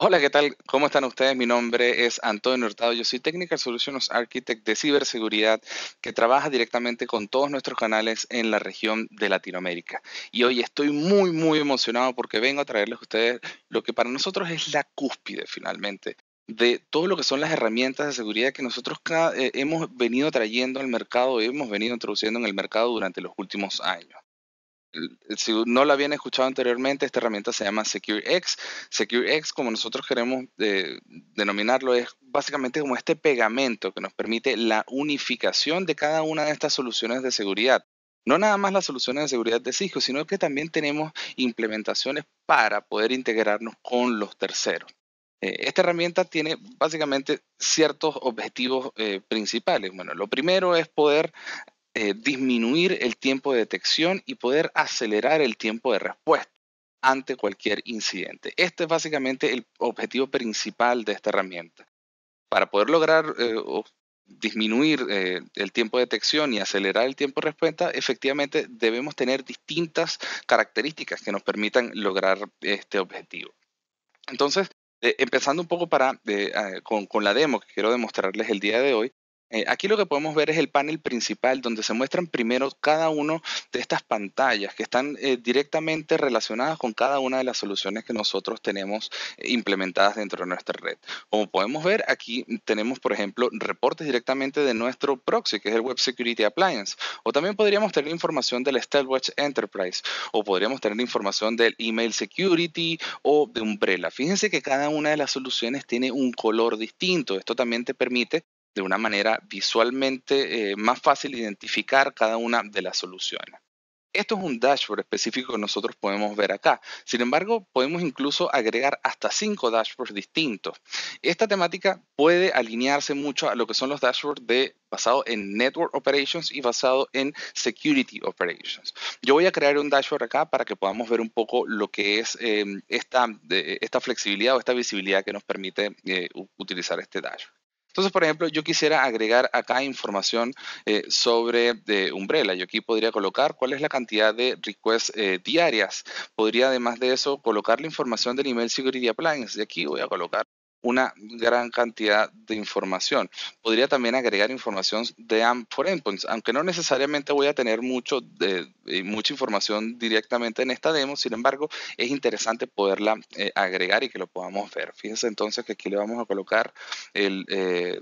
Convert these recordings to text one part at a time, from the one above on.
Hola, ¿qué tal? ¿Cómo están ustedes? Mi nombre es Antonio Hurtado. Yo soy Technical Solutions Architect de ciberseguridad que trabaja directamente con todos nuestros canales en la región de Latinoamérica. Y hoy estoy muy, muy emocionado porque vengo a traerles a ustedes lo que para nosotros es la cúspide finalmente de todo lo que son las herramientas de seguridad que nosotros eh, hemos venido trayendo al mercado y hemos venido introduciendo en el mercado durante los últimos años si no la habían escuchado anteriormente, esta herramienta se llama SecureX. SecureX, como nosotros queremos eh, denominarlo, es básicamente como este pegamento que nos permite la unificación de cada una de estas soluciones de seguridad. No nada más las soluciones de seguridad de Cisco, sino que también tenemos implementaciones para poder integrarnos con los terceros. Eh, esta herramienta tiene básicamente ciertos objetivos eh, principales. Bueno, lo primero es poder eh, disminuir el tiempo de detección y poder acelerar el tiempo de respuesta ante cualquier incidente. Este es básicamente el objetivo principal de esta herramienta. Para poder lograr eh, disminuir eh, el tiempo de detección y acelerar el tiempo de respuesta, efectivamente debemos tener distintas características que nos permitan lograr este objetivo. Entonces, empezando un poco para, con, la demo que quiero demostrarles el día de hoy, eh, aquí lo que podemos ver es el panel principal donde se muestran primero cada una de estas pantallas que están eh, directamente relacionadas con cada una de las soluciones que nosotros tenemos eh, implementadas dentro de nuestra red. Como podemos ver, aquí tenemos, por ejemplo, reportes directamente de nuestro proxy, que es el Web Security Appliance. O también podríamos tener información del StealthWatch Enterprise. O podríamos tener información del Email Security o de Umbrella. Fíjense que cada una de las soluciones tiene un color distinto. Esto también te permite de una manera visualmente eh, más fácil identificar cada una de las soluciones. Esto es un dashboard específico que nosotros podemos ver acá. Sin embargo, podemos incluso agregar hasta cinco dashboards distintos. Esta temática puede alinearse mucho a lo que son los dashboards de, en Network Operations y basado en Security Operations. Yo voy a crear un dashboard acá para que podamos ver un poco lo que es eh, esta, esta, flexibilidad o esta visibilidad que nos permite eh, utilizar este dashboard. Entonces, por ejemplo, yo quisiera agregar acá información eh, sobre de Umbrella. Yo aquí podría colocar cuál es la cantidad de requests eh, diarias. Podría además de eso colocar la información del nivel Security Appliance. Y aquí voy a colocar una gran cantidad de información. Podría también agregar información de AMP for Endpoints, aunque no necesariamente voy a tener mucho de, eh, mucha información directamente en esta demo, sin embargo, es interesante poderla eh, agregar y que lo podamos ver. Fíjense entonces que aquí le vamos a colocar, el, eh,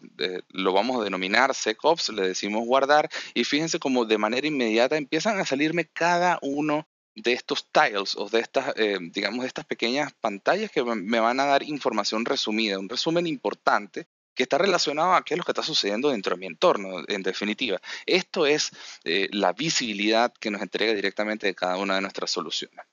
lo vamos a denominar SecOps, le decimos guardar, y fíjense como de manera inmediata empiezan a salirme cada uno de estos tiles o de estas, eh, digamos, de estas pequeñas pantallas que me van a dar información resumida, un resumen importante que está relacionado a qué es lo que está sucediendo dentro de mi entorno, en definitiva. Esto es eh, la visibilidad que nos entrega directamente de cada una de nuestras soluciones.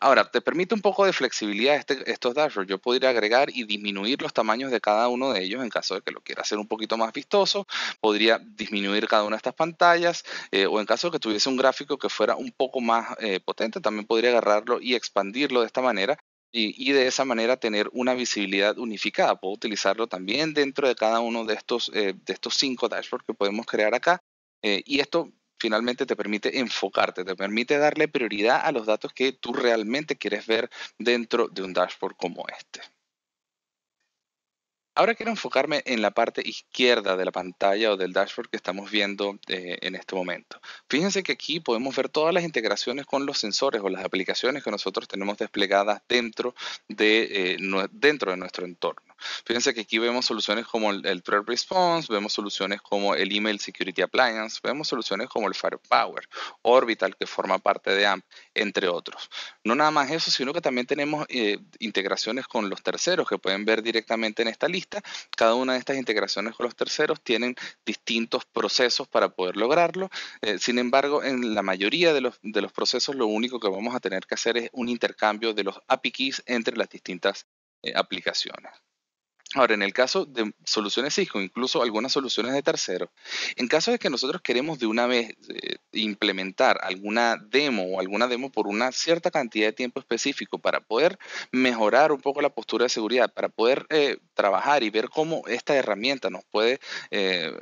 Ahora, te permite un poco de flexibilidad este, estos dashboards. Yo podría agregar y disminuir los tamaños de cada uno de ellos en caso de que lo quiera hacer un poquito más vistoso. Podría disminuir cada una de estas pantallas eh, o en caso de que tuviese un gráfico que fuera un poco más eh, potente, también podría agarrarlo y expandirlo de esta manera y, de esa manera tener una visibilidad unificada. Puedo utilizarlo también dentro de cada uno de estos, eh, de estos cinco dashboards que podemos crear acá. y esto finalmente te permite enfocarte, te permite darle prioridad a los datos que tú realmente quieres ver dentro de un dashboard como este. Ahora quiero enfocarme en la parte izquierda de la pantalla o del dashboard que estamos viendo eh, en este momento. Fíjense que aquí podemos ver todas las integraciones con los sensores o las aplicaciones que nosotros tenemos desplegadas dentro de, eh, nuestro entorno. Fíjense que aquí vemos soluciones como el, el Response, vemos soluciones como el Email Security Appliance, vemos soluciones como el Firepower, Orbital, que forma parte de AMP, entre otros. No nada más eso, sino que también tenemos eh, integraciones con los terceros que pueden ver directamente en esta lista cada una de estas integraciones con los terceros tienen distintos procesos para poder lograrlo. Eh, sin embargo, en la mayoría de los, procesos lo único que vamos a tener que hacer es un intercambio de los API keys entre las distintas eh, aplicaciones. Ahora, en el caso de soluciones Cisco, incluso algunas soluciones de terceros, en caso de que nosotros queremos de una vez eh, implementar alguna demo o alguna demo por una cierta cantidad de tiempo específico para poder mejorar un poco la postura de seguridad, para poder eh, trabajar y ver cómo esta herramienta nos puede eh,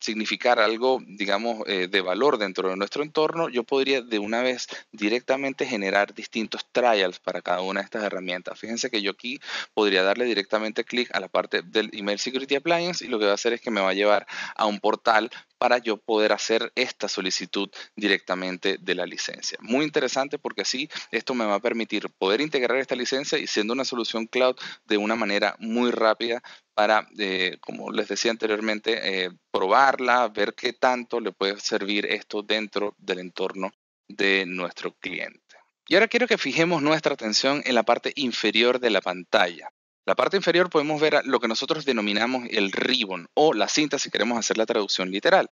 significar algo, digamos, eh, de valor dentro de nuestro entorno, yo podría de una vez directamente generar distintos trials para cada una de estas herramientas. Fíjense que yo aquí podría darle directamente clic a la parte del Email Security Appliance y lo que va a hacer es que me va a llevar a un portal para yo poder hacer esta solicitud directamente de la licencia. Muy interesante porque así esto me va a permitir poder integrar esta licencia y siendo una solución cloud de una manera muy rápida para, eh, como les decía anteriormente, eh, probarla, ver qué tanto le puede servir esto dentro del entorno de nuestro cliente. Y ahora quiero que fijemos nuestra atención en la parte inferior de la pantalla. La parte inferior podemos ver lo que nosotros denominamos el ribbon o la cinta si queremos hacer la traducción literal.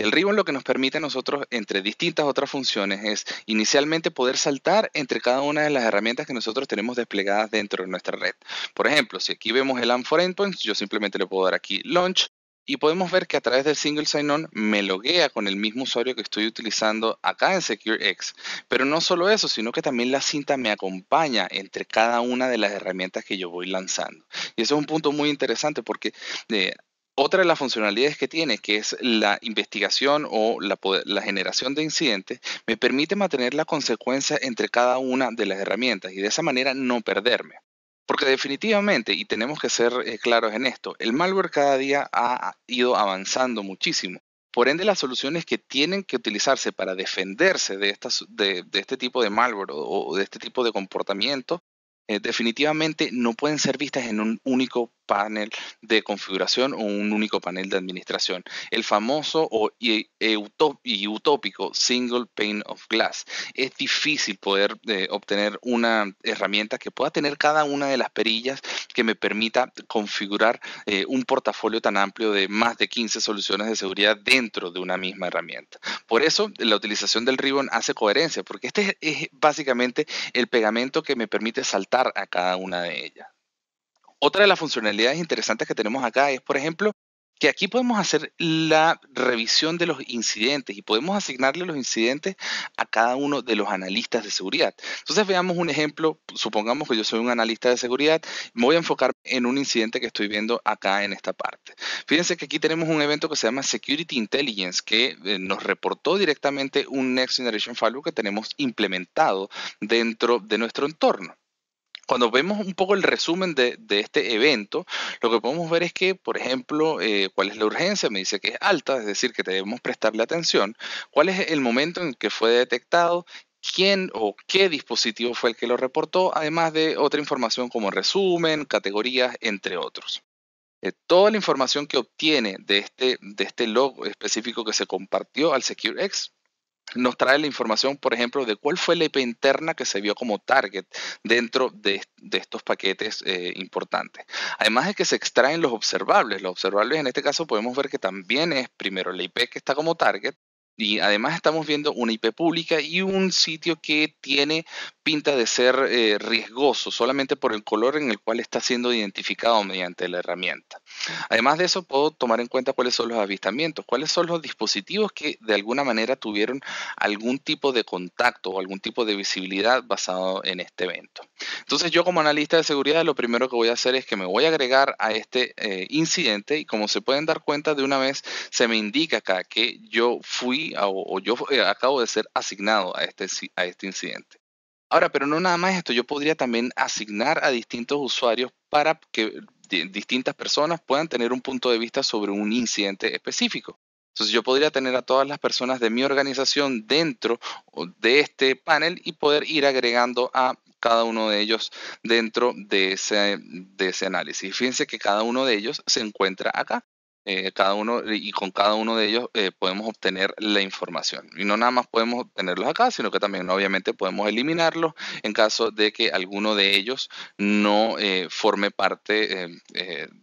El ribbon lo que nos permite a nosotros, entre distintas otras funciones, es inicialmente poder saltar entre cada una de las herramientas que nosotros tenemos desplegadas dentro de nuestra red. Por ejemplo, si aquí vemos el AMP for Endpoints, yo simplemente le puedo dar aquí Launch y podemos ver que a través del single sign-on me loguea con el mismo usuario que estoy utilizando acá en SecureX. Pero no solo eso, sino que también la cinta me acompaña entre cada una de las herramientas que yo voy lanzando. Y eso es un punto muy interesante porque eh, otra de las funcionalidades que tiene, que es la investigación o la, generación de incidentes, me permite mantener la consecuencia entre cada una de las herramientas y de esa manera no perderme. Porque definitivamente, y tenemos que ser eh, claros en esto, el malware cada día ha ido avanzando muchísimo. Por ende, las soluciones que tienen que utilizarse para defenderse de, este tipo de malware o de este tipo de comportamiento eh, definitivamente no pueden ser vistas en un único panel de configuración o un único panel de administración. El famoso o, y, e utópico single pane of glass. Es difícil poder eh, obtener una herramienta que pueda tener cada una de las perillas que me permita configurar eh, un portafolio tan amplio de más de 15 soluciones de seguridad dentro de una misma herramienta. Por eso la utilización del ribbon hace coherencia, porque este es básicamente el pegamento que me permite saltar a cada una de ellas. Otra de las funcionalidades interesantes que tenemos acá es, por ejemplo, que aquí podemos hacer la revisión de los incidentes y podemos asignarle los incidentes a cada uno de los analistas de seguridad. Entonces veamos un ejemplo, supongamos que yo soy un analista de seguridad, me voy a enfocar en un incidente que estoy viendo acá en esta parte. Fíjense que aquí tenemos un evento que se llama Security Intelligence, que eh, nos reportó directamente un Next Generation Firewall que tenemos implementado dentro de nuestro entorno cuando vemos un poco el resumen de, este evento, lo que podemos ver es que, por ejemplo, eh, cuál es la urgencia, me dice que es alta, es decir, que debemos prestarle atención, cuál es el momento en que fue detectado, quién o qué dispositivo fue el que lo reportó, además de otra información como resumen, categorías, entre otros. Eh, toda la información que obtiene de este, de este log específico que se compartió al SecureX nos trae la información, por ejemplo, de cuál fue la IP e interna que se vio como target dentro de, estos paquetes eh, importantes. Además de que se extraen los observables. Los observables en este caso podemos ver que también es primero la IP e que está como target y además estamos viendo una IP pública y un sitio que tiene pinta de ser eh, riesgoso solamente por el color en el cual está siendo identificado mediante la herramienta. Además de eso, puedo tomar en cuenta cuáles son los avistamientos, cuáles son los dispositivos que de alguna manera tuvieron algún tipo de contacto o algún tipo de visibilidad basado en este evento. Entonces yo como analista de seguridad lo primero que voy a hacer es que me voy a agregar a este eh, incidente y como se pueden dar cuenta de una vez, se me indica acá que yo fui o, yo eh, acabo de ser asignado a este, a este incidente. Ahora, pero no nada más esto, yo podría también asignar a distintos usuarios para que distintas personas puedan tener un punto de vista sobre un incidente específico. Entonces yo podría tener a todas las personas de mi organización dentro de este panel y poder ir agregando a cada uno de ellos dentro de ese, de ese análisis. Fíjense que cada uno de ellos se encuentra acá. Eh, cada uno, y con cada uno de ellos eh, podemos obtener la información. Y no nada más podemos obtenerlos acá, sino que también obviamente podemos eliminarlos en caso de que alguno de ellos no eh, forme parte em,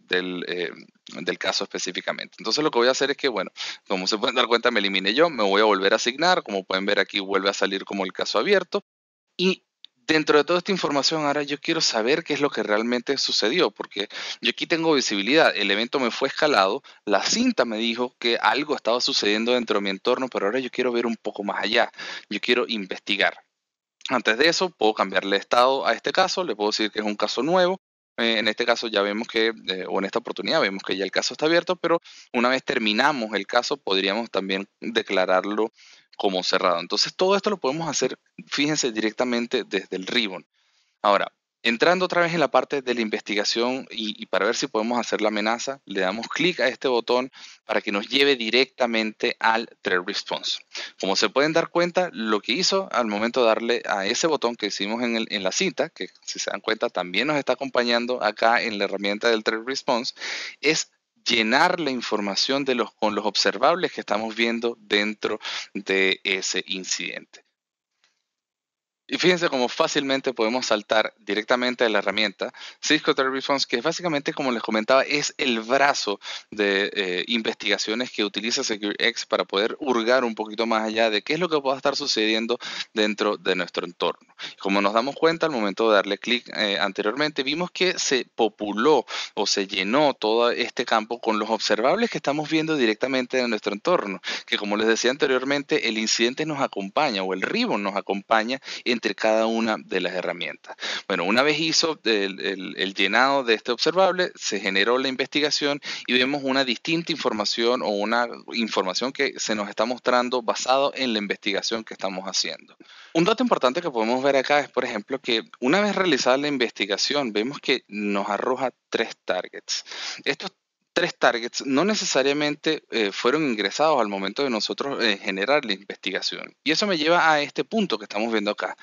del, caso específicamente. Entonces lo que voy a hacer es que, bueno, como se pueden dar cuenta, me eliminé yo, me voy a volver a asignar, como pueden ver aquí vuelve a salir como el caso abierto. Y dentro de toda esta información, ahora yo quiero saber qué es lo que realmente sucedió, porque yo aquí tengo visibilidad, el evento me fue escalado, la cinta me dijo que algo estaba sucediendo dentro de mi entorno, pero ahora yo quiero ver un poco más allá, yo quiero investigar. Antes de eso, puedo cambiarle estado a este caso, le puedo decir que es un caso nuevo, eh, en este caso ya vemos que, eh, o en esta oportunidad vemos que ya el caso está abierto, pero una vez terminamos el caso podríamos también declararlo como cerrado. Entonces todo esto lo podemos hacer, fíjense, directamente desde el ribbon. Ahora, entrando otra vez en la parte de la investigación y, para ver si podemos hacer la amenaza, le damos clic a este botón para que nos lleve directamente al threat response. Como se pueden dar cuenta, lo que hizo al momento de darle a ese botón que hicimos en, la cita, que si se dan cuenta también nos está acompañando acá en la herramienta del threat response, es llenar la información con los observables que estamos viendo dentro de ese incidente. Y fíjense cómo fácilmente podemos saltar directamente a la herramienta Cisco Threat Response, que básicamente, como les comentaba, es el brazo de eh, investigaciones que utiliza SecureX para poder hurgar un poquito más allá de qué es lo que pueda estar sucediendo dentro de nuestro entorno. Como nos damos cuenta al momento de darle clic eh, anteriormente, vimos que se populó o se llenó todo este campo con los observables que estamos viendo directamente en nuestro entorno, que como les decía anteriormente, el incidente nos acompaña o el ribbon nos acompaña en entre cada una de las herramientas. Bueno, una vez hizo el, el llenado de este observable, se generó la investigación y vemos una distinta información o una información que se nos está mostrando basado en la investigación que estamos haciendo. Un dato importante que podemos ver acá es, por ejemplo, que una vez realizada la investigación, vemos que nos arroja tres targets. Estos tres targets no necesariamente eh, fueron ingresados al momento de nosotros eh, generar la investigación. Y eso me lleva a este punto que estamos viendo acá.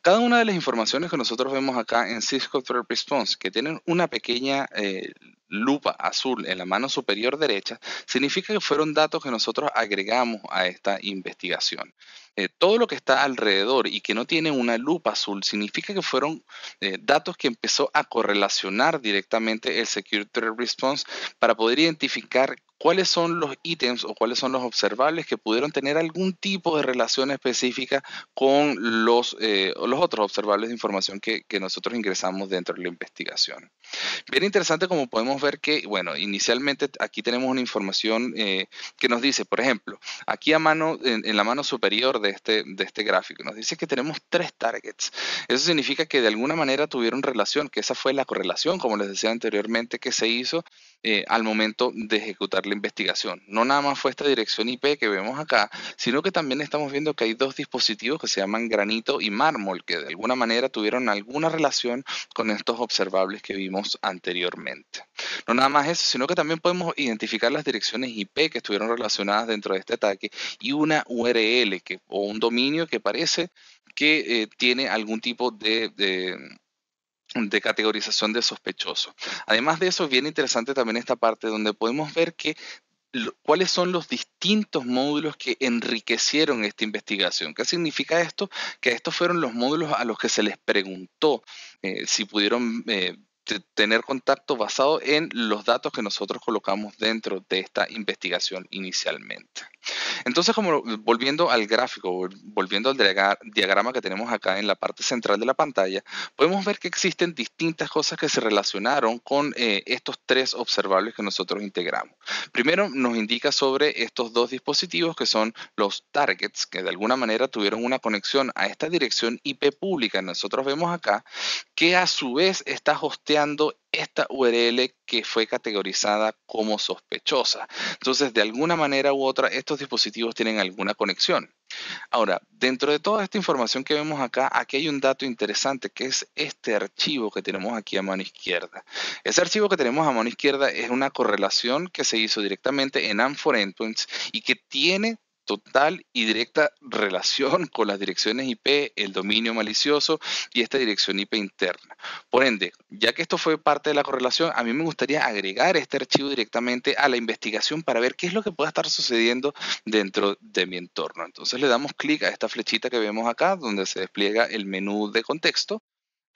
Cada una de las informaciones que nosotros vemos acá en Cisco Threat Response, que tienen una pequeña eh, lupa azul en la mano superior derecha, significa que fueron datos que nosotros agregamos a esta investigación. Eh, todo lo que está alrededor y que no tiene una lupa azul significa que fueron eh, datos que empezó a correlacionar directamente el Security Response para poder identificar cuáles son los ítems o cuáles son los observables que pudieron tener algún tipo de relación específica con los, eh, los otros observables de información que, nosotros ingresamos dentro de la investigación. Bien interesante como podemos ver que, bueno, inicialmente aquí tenemos una información eh, que nos dice, por ejemplo, aquí a mano, en, la mano superior de este, de este gráfico, nos dice que tenemos tres targets. Eso significa que de alguna manera tuvieron relación, que esa fue la correlación, como les decía anteriormente, que se hizo eh, al momento de ejecutar la investigación. No nada más fue esta dirección IP que vemos acá, sino que también estamos viendo que hay dos dispositivos que se llaman granito y mármol, que de alguna manera tuvieron alguna relación con estos observables que vimos anteriormente. No nada más eso, sino que también podemos identificar las direcciones IP que estuvieron relacionadas dentro de este ataque y una URL que, o un dominio que parece que eh, tiene algún tipo de de categorización de sospechosos. Además de eso, es bien interesante también esta parte donde podemos ver que cuáles son los distintos módulos que enriquecieron esta investigación. ¿Qué significa esto? Que estos fueron los módulos a los que se les preguntó eh, si pudieron eh, tener contacto basado en los datos que nosotros colocamos dentro de esta investigación inicialmente. Entonces, como volviendo al gráfico, volviendo al diagrama que tenemos acá en la parte central de la pantalla, podemos ver que existen distintas cosas que se relacionaron con eh, estos tres observables que nosotros integramos. Primero, nos indica sobre estos dos dispositivos que son los targets, que de alguna manera tuvieron una conexión a esta dirección IP pública. Nosotros vemos acá que a su vez está hosteando esta URL que fue categorizada como sospechosa. Entonces, de alguna manera u otra, estos dispositivos tienen alguna conexión. Ahora, dentro de toda esta información que vemos acá, aquí hay un dato interesante que es este archivo que tenemos aquí a mano izquierda. Ese archivo que tenemos a mano izquierda es una correlación que se hizo directamente en for Endpoints y que tiene total y directa relación con las direcciones IP, el dominio malicioso y esta dirección IP interna. Por ende, ya que esto fue parte de la correlación, a mí me gustaría agregar este archivo directamente a la investigación para ver qué es lo que pueda estar sucediendo dentro de mi entorno. Entonces le damos clic a esta flechita que vemos acá, donde se despliega el menú de contexto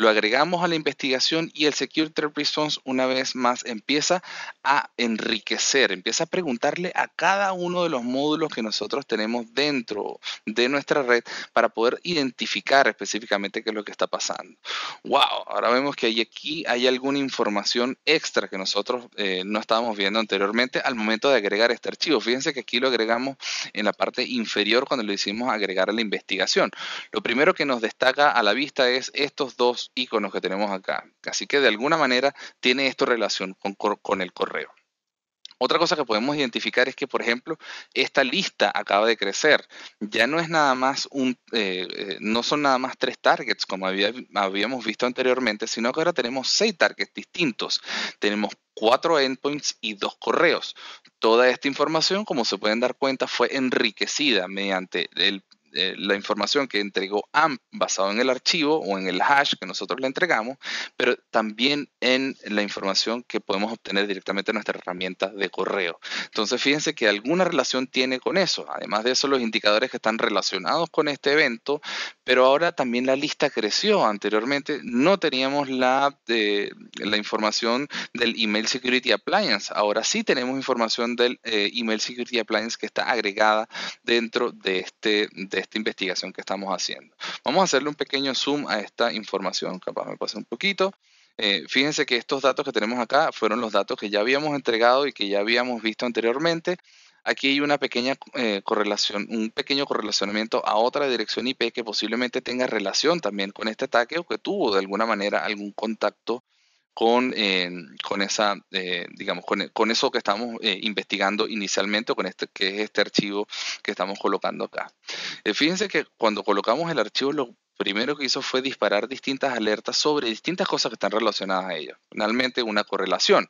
lo agregamos a la investigación y el Secure Threat Response una vez más empieza a enriquecer, empieza a preguntarle a cada uno de los módulos que nosotros tenemos dentro de nuestra red para poder identificar específicamente qué es lo que está pasando. ¡Wow! Ahora vemos que aquí hay alguna información extra que nosotros eh, no estábamos viendo anteriormente al momento de agregar este archivo. Fíjense que aquí lo agregamos en la parte inferior cuando lo hicimos agregar a la investigación. Lo primero que nos destaca a la vista es estos dos iconos que tenemos acá. Así que de alguna manera tiene esto relación con, con el correo. Otra cosa que podemos identificar es que, por ejemplo, esta lista acaba de crecer. Ya no es nada más un, eh, eh, no son nada más tres targets como habíamos visto anteriormente, sino que ahora tenemos seis targets distintos. Tenemos cuatro endpoints y dos correos. Toda esta información, como se pueden dar cuenta, fue enriquecida mediante el eh, la información que entregó AMP basado en el archivo o en el hash que nosotros le entregamos, pero también en la información que podemos obtener directamente en nuestra herramienta de correo. Entonces, fíjense que alguna relación tiene con eso. Además de eso, los indicadores que están relacionados con este evento, pero ahora también la lista creció. Anteriormente no teníamos la, eh, la información del Email Security Appliance. Ahora sí tenemos información del eh, Email Security Appliance que está agregada dentro de este, de esta investigación que estamos haciendo. Vamos a hacerle un pequeño zoom a esta información, capaz me pase un poquito. Eh, fíjense que estos datos que tenemos acá fueron los datos que ya habíamos entregado y que ya habíamos visto anteriormente. Aquí hay una pequeña eh, correlación, un pequeño correlacionamiento a otra dirección IP que posiblemente tenga relación también con este ataque o que tuvo de alguna manera algún contacto con, eh, con esa, eh, digamos, con, eso que estamos eh, investigando inicialmente, con este, que es este archivo que estamos colocando acá. fíjense que cuando colocamos el archivo, lo primero que hizo fue disparar distintas alertas sobre distintas cosas que están relacionadas a ello. Finalmente, una correlación.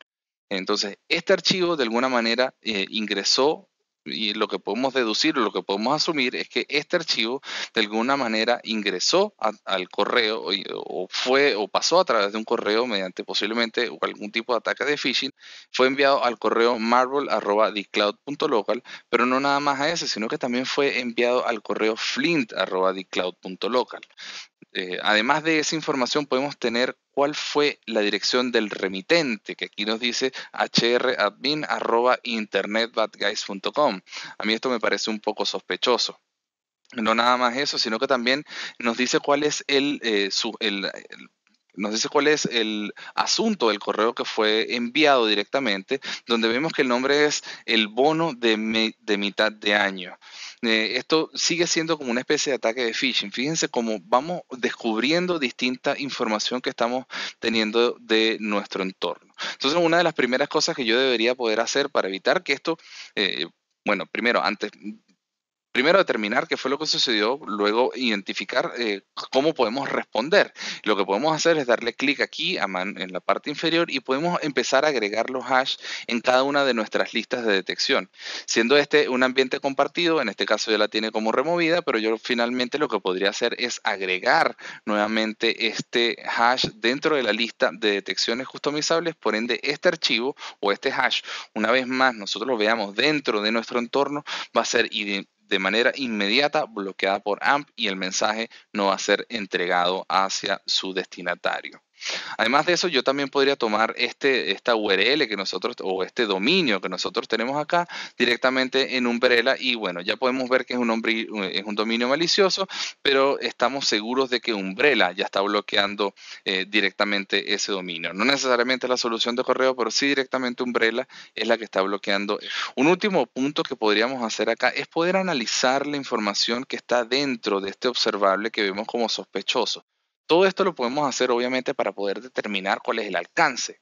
Entonces, este archivo de alguna manera ingresó y lo que podemos deducir, o lo que podemos asumir es que este archivo de alguna manera ingresó al correo o, fue o pasó a través de un correo mediante posiblemente algún tipo de ataque de phishing, fue enviado al correo marble@dcloud.local, pero no nada más a ese, sino que también fue enviado al correo flint@dcloud.local. Eh, además de esa información podemos tener cuál fue la dirección del remitente, que aquí nos dice hradmin.internetbadguys.com. A mí esto me parece un poco sospechoso. No nada más eso, sino que también nos dice cuál es el, eh, el no sé cuál es el asunto del correo que fue enviado directamente, donde vemos que el nombre es el bono de, de mitad de año. Eh, esto sigue siendo como una especie de ataque de phishing. Fíjense cómo vamos descubriendo distinta información que estamos teniendo de nuestro entorno. Entonces, una de las primeras cosas que yo debería poder hacer para evitar que esto... Eh, bueno, primero, antes primero determinar qué fue lo que sucedió, luego identificar eh, cómo podemos responder. Lo que podemos hacer es darle clic aquí en la parte inferior y podemos empezar a agregar los hash en cada una de nuestras listas de detección, siendo este un ambiente compartido, en este caso ya la tiene como removida, pero yo finalmente lo que podría hacer es agregar nuevamente este hash dentro de la lista de detecciones customizables, por ende este archivo o este hash, una vez más nosotros lo veamos dentro de nuestro entorno, va a ser de manera inmediata bloqueada por AMP y el mensaje no va a ser entregado hacia su destinatario. Además de eso, yo también podría tomar este, esta URL que nosotros, o este dominio que nosotros tenemos acá, directamente en Umbrella, y bueno, ya podemos ver que es un, hombre, es un dominio malicioso, pero estamos seguros de que Umbrella ya está bloqueando eh, directamente ese dominio. No necesariamente la solución de correo, pero sí directamente Umbrella es la que está bloqueando. Un último punto que podríamos hacer acá es poder analizar la información que está dentro de este observable que vemos como sospechoso. Todo esto lo podemos hacer obviamente para poder determinar cuál es el alcance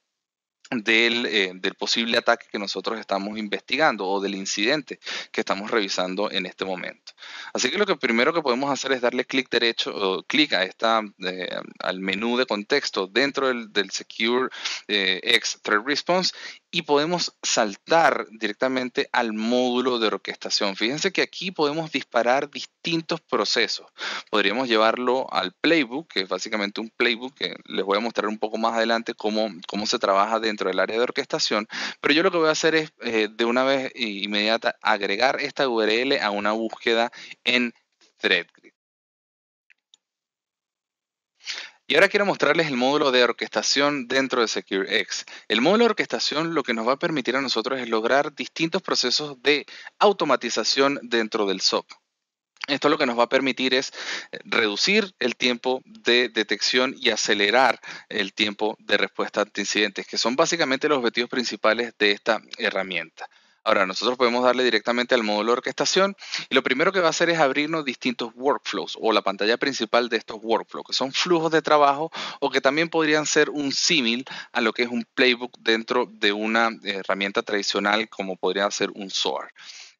eh, del, posible ataque que nosotros estamos investigando o del incidente que estamos revisando en este momento. Así que lo que primero que podemos hacer es darle clic derecho o clic a esta eh, al menú de contexto dentro del, Secure eh, X Threat Response y podemos saltar directamente al módulo de orquestación. Fíjense que aquí podemos disparar distintos procesos. Podríamos llevarlo al playbook, que es básicamente un playbook que les voy a mostrar un poco más adelante cómo, cómo se trabaja dentro del área de orquestación. Pero yo lo que voy a hacer es eh, de una vez inmediata agregar esta URL a una búsqueda en Thread. Y ahora quiero mostrarles el módulo de orquestación dentro de SecureX. El módulo de orquestación lo que nos va a permitir a nosotros es lograr distintos procesos de automatización dentro del SOC. Esto lo que nos va a permitir es eh, reducir el tiempo de detección y acelerar el tiempo de respuesta ante incidentes, que son básicamente los objetivos principales de esta herramienta. Ahora, nosotros podemos darle directamente al módulo orquestación y lo primero que va a hacer es abrirnos distintos workflows o la pantalla principal de estos workflows, que son flujos de trabajo o que también podrían ser un símil a lo que es un playbook dentro de una herramienta tradicional como podría ser un SOAR.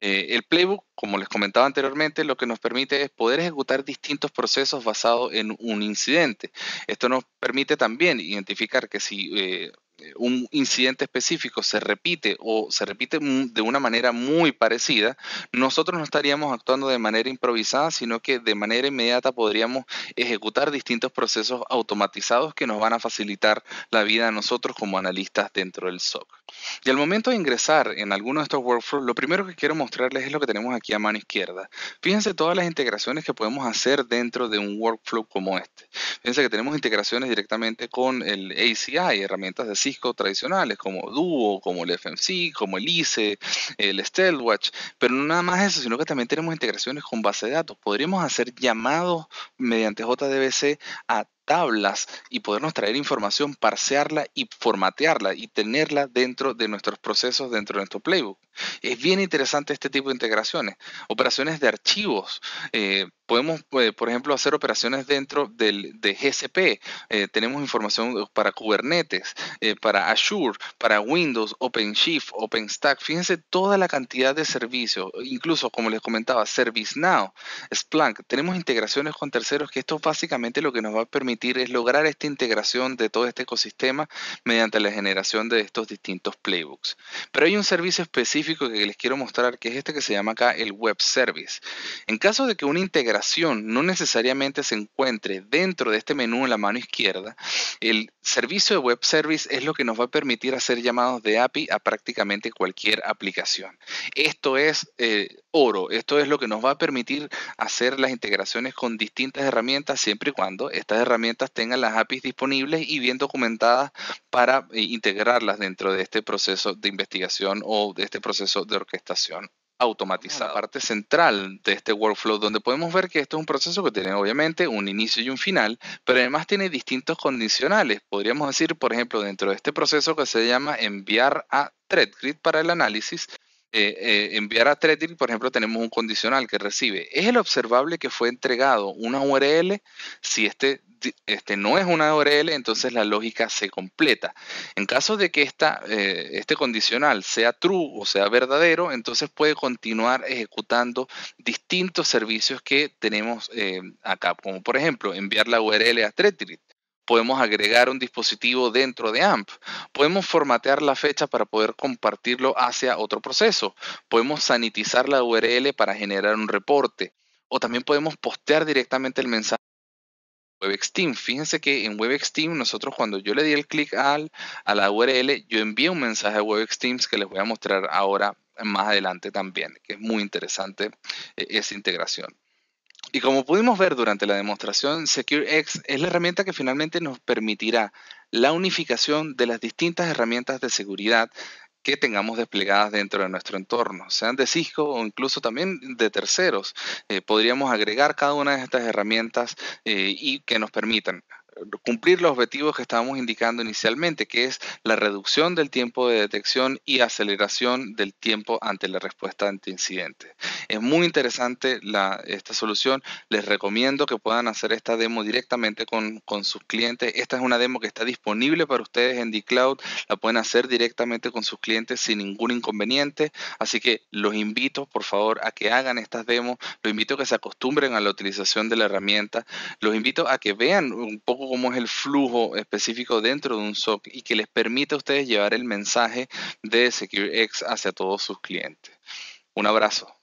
Eh, el playbook, como les comentaba anteriormente, lo que nos permite es poder ejecutar distintos procesos basados en un incidente. Esto nos permite también identificar que si eh, un incidente específico se repite o se repite de una manera muy parecida, nosotros no estaríamos actuando de manera improvisada, sino que de manera inmediata podríamos ejecutar distintos procesos automatizados que nos van a facilitar la vida a nosotros como analistas dentro del SOC. Y al momento de ingresar en alguno de estos workflows, lo primero que quiero mostrarles es lo que tenemos aquí a mano izquierda. Fíjense todas las integraciones que podemos hacer dentro de un workflow como este. Fíjense que tenemos integraciones directamente con el ACI, herramientas de tradicionales como Duo, como el FMC, como el ICE, el Stealthwatch, pero no nada más eso, sino que también tenemos integraciones con base de datos. Podríamos hacer llamados mediante JDBC a tablas y podernos traer información, parsearla y formatearla y tenerla dentro de nuestros procesos, dentro de nuestro playbook. Es bien interesante este tipo de integraciones. Operaciones de archivos. Eh, podemos, eh, por ejemplo, hacer operaciones dentro del, de GCP. Eh, tenemos información para Kubernetes, para Azure, para Windows, OpenShift, OpenStack. Fíjense toda la cantidad de servicios. Incluso, como les comentaba, ServiceNow, Splunk. Tenemos integraciones con terceros que esto básicamente lo que nos va a permitir es lograr esta integración de todo este ecosistema mediante la generación de estos distintos playbooks. Pero hay un servicio específico que les quiero mostrar que es este que se llama acá el web service. En caso de que una integración no necesariamente se encuentre dentro de este menú en la mano izquierda, el servicio de web service es lo que nos va a permitir hacer llamados de API a prácticamente cualquier aplicación. Esto es eh, oro. Esto es lo que nos va a permitir hacer las integraciones con distintas herramientas, siempre y cuando estas herramientas tengan las APIs disponibles y bien documentadas para eh, integrarlas dentro de este proceso de investigación o de este proceso de orquestación automatizada. parte central de este workflow, donde podemos ver que esto es un proceso que tiene obviamente un inicio y un final, pero además tiene distintos condicionales. Podríamos decir, por ejemplo, dentro de este proceso que se llama enviar a ThreadGrid para el análisis, eh, eh, enviar a Tretir, por ejemplo, tenemos un condicional que recibe. Es el observable que fue entregado una URL. Si este, este no es una URL, entonces la lógica se completa. En caso de que esta, eh, este condicional sea true o sea verdadero, entonces puede continuar ejecutando distintos servicios que tenemos acá, como por ejemplo enviar la URL a Tretir podemos agregar un dispositivo dentro de AMP, podemos formatear la fecha para poder compartirlo hacia otro proceso, podemos sanitizar la URL para generar un reporte o también podemos postear directamente el mensaje. WebExteam. Fíjense que en WebExteam nosotros cuando yo le di el clic a la URL, yo envié un mensaje a Teams que les voy a mostrar ahora más adelante también, que es muy interesante eh, esa integración. Y como pudimos ver durante la demostración, SecureX es la herramienta que finalmente nos permitirá la unificación de las distintas herramientas de seguridad que tengamos desplegadas dentro de nuestro entorno, sean de Cisco o incluso también de terceros. Eh, podríamos agregar cada una de estas herramientas eh, y que nos permitan cumplir los objetivos que estábamos indicando inicialmente, que es la reducción del tiempo de detección y aceleración del tiempo ante la respuesta ante incidentes. Es muy interesante esta solución. Les recomiendo que puedan hacer esta demo directamente con, sus clientes. Esta es una demo que está disponible para ustedes en DCloud. La pueden hacer directamente con sus clientes sin ningún inconveniente. Así que los invito, por favor, a que hagan estas demos. Los invito a que se acostumbren a la utilización de la herramienta. Los invito a que vean un poco cómo es el flujo específico dentro de un SOC y que les permite a ustedes llevar el mensaje de SecureX hacia todos sus clientes. Un abrazo.